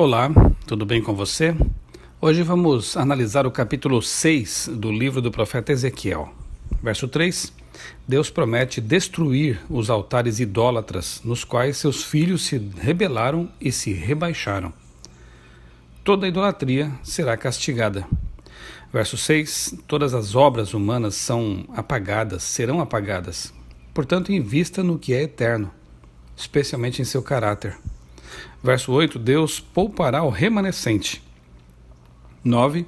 Olá, tudo bem com você? Hoje vamos analisar o capítulo 6 do livro do profeta Ezequiel. Verso 3: Deus promete destruir os altares idólatras nos quais seus filhos se rebelaram e se rebaixaram. Toda idolatria será castigada. Verso 6: Todas as obras humanas são apagadas, serão apagadas. Portanto, invista no que é eterno, especialmente em seu caráter. Verso 8: Deus poupará o remanescente. 9.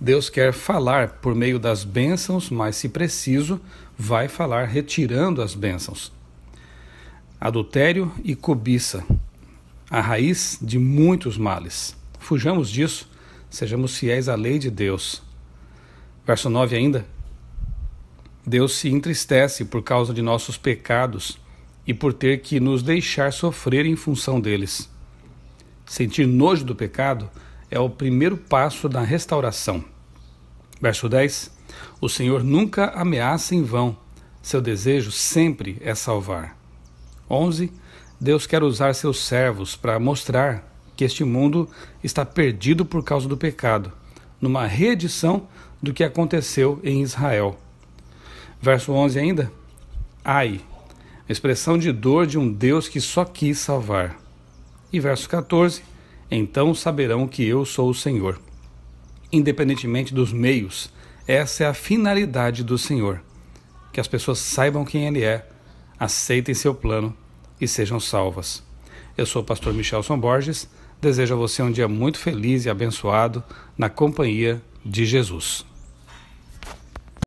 Deus quer falar por meio das bênçãos, mas, se preciso, vai falar retirando as bênçãos. Adultério e cobiça, a raiz de muitos males. Fujamos disso, sejamos fiéis à lei de Deus. Verso 9 ainda. Deus se entristece por causa de nossos pecados e por ter que nos deixar sofrer em função deles. Sentir nojo do pecado é o primeiro passo da restauração. Verso 10: O Senhor nunca ameaça em vão, seu desejo sempre é salvar. 11. Deus quer usar seus servos para mostrar que este mundo está perdido por causa do pecado, numa reedição do que aconteceu em Israel. Verso 11 ainda: Ai, expressão de dor de um Deus que só quis salvar. E verso 14: Então saberão que eu sou o Senhor. Independentemente dos meios, essa é a finalidade do Senhor: que as pessoas saibam quem Ele é, aceitem seu plano e sejam salvas. Eu sou o pastor Michelson Borges. Desejo a você um dia muito feliz e abençoado na companhia de Jesus.